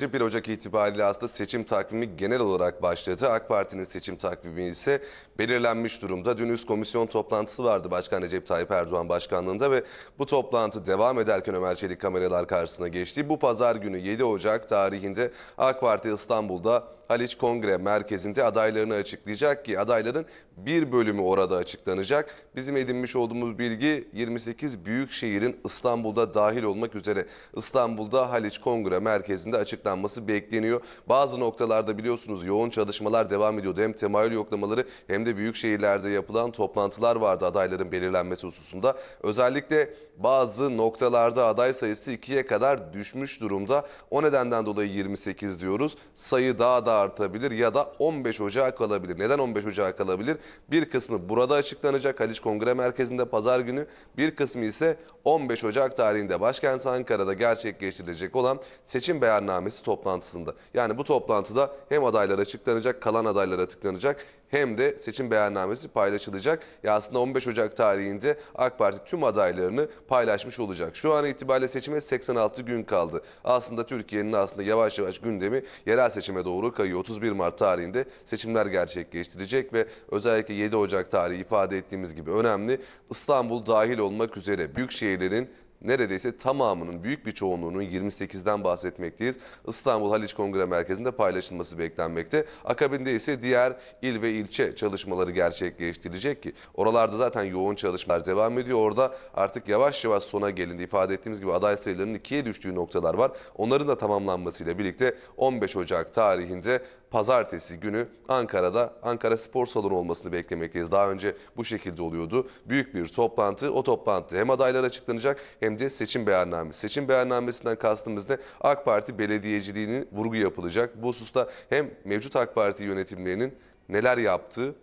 1 Ocak itibariyle aslında seçim takvimi genel olarak başladı. AK Parti'nin seçim takvimi ise belirlenmiş durumda. Dün üst komisyon toplantısı vardı Başkan Recep Tayyip Erdoğan başkanlığında ve bu toplantı devam ederken Ömer Çelik kameralar karşısına geçti. Bu pazar günü 7 Ocak tarihinde AK Parti İstanbul'da Haliç Kongre Merkezi'nde adaylarını açıklayacak ki adayların bir bölümü orada açıklanacak. Bizim edinmiş olduğumuz bilgi 28 büyük şehrin İstanbul'da dahil olmak üzere İstanbul'da Haliç Kongre Merkezi'nde açıklanması bekleniyor. Bazı noktalarda biliyorsunuz yoğun çalışmalar devam ediyordu. Hem temayül yoklamaları hem de büyük şehirlerde yapılan toplantılar vardı adayların belirlenmesi hususunda. Özellikle bazı noktalarda aday sayısı 2'ye kadar düşmüş durumda. O nedenden dolayı 28 diyoruz. Sayı daha da artabilir ya da 15 Ocağı kalabilir. Neden 15 Ocağı kalabilir? Bir kısmı burada açıklanacak Haliç Kongre Merkezi'nde pazar günü. Bir kısmı ise 15 Ocak tarihinde başkent Ankara'da gerçekleştirilecek olan seçim beyannamesi toplantısında. Yani bu toplantıda hem adaylar açıklanacak, kalan adaylar açıklanacak hem de seçim beyannamesi paylaşılacak. Ya aslında 15 Ocak tarihinde AK Parti tüm adaylarını paylaşmış olacak. Şu an itibariyle seçime 86 gün kaldı. Aslında Türkiye'nin aslında yavaş yavaş gündemi yerel seçime doğru kayıyor. 31 Mart tarihinde seçimler gerçekleştirecek ve özellikle 7 Ocak tarihi ifade ettiğimiz gibi önemli. İstanbul dahil olmak üzere büyük şehirlerin neredeyse tamamının büyük bir çoğunluğunun 28'den bahsetmekteyiz. İstanbul Haliç Kongre Merkezi'nde paylaşılması beklenmekte. Akabinde ise diğer il ve ilçe çalışmaları gerçekleştirilecek ki oralarda zaten yoğun çalışmalar devam ediyor. Orada artık yavaş yavaş sona gelindi. ifade ettiğimiz gibi aday sayılarının ikiye düştüğü noktalar var. Onların da tamamlanmasıyla birlikte 15 Ocak tarihinde pazartesi günü Ankara'da Ankara Spor Salonu olmasını beklemekteyiz. Daha önce bu şekilde oluyordu. Büyük bir toplantı. O toplantı hem adaylar açıklanacak hem de seçim beyannamesi. Seçim beyannamesinden kastımız ne? AK Parti belediyeciliğinin vurgu yapılacak. Bu hususta hem mevcut AK Parti yönetimlerinin neler yaptığı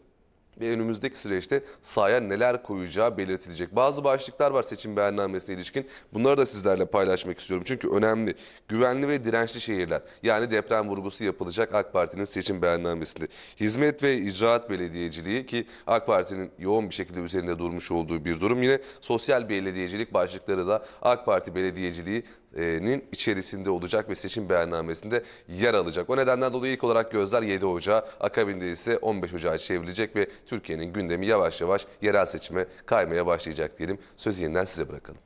ve önümüzdeki süreçte sahaya neler koyacağı belirtilecek. Bazı başlıklar var seçim beyannamesine ilişkin. Bunları da sizlerle paylaşmak istiyorum. Çünkü önemli. Güvenli ve dirençli şehirler. Yani deprem vurgusu yapılacak AK Parti'nin seçim beyannamesinde. Hizmet ve icraat belediyeciliği ki AK Parti'nin yoğun bir şekilde üzerinde durmuş olduğu bir durum. Yine sosyal belediyecilik başlıkları da AK Parti belediyeciliği nin içerisinde olacak ve seçim beyannamesinde yer alacak. O nedenden dolayı ilk olarak gözler 7 Ocağı, akabinde ise 15 Ocağı çevrilecek ve Türkiye'nin gündemi yavaş yavaş yerel seçime kaymaya başlayacak diyelim. Sözü yeniden size bırakalım.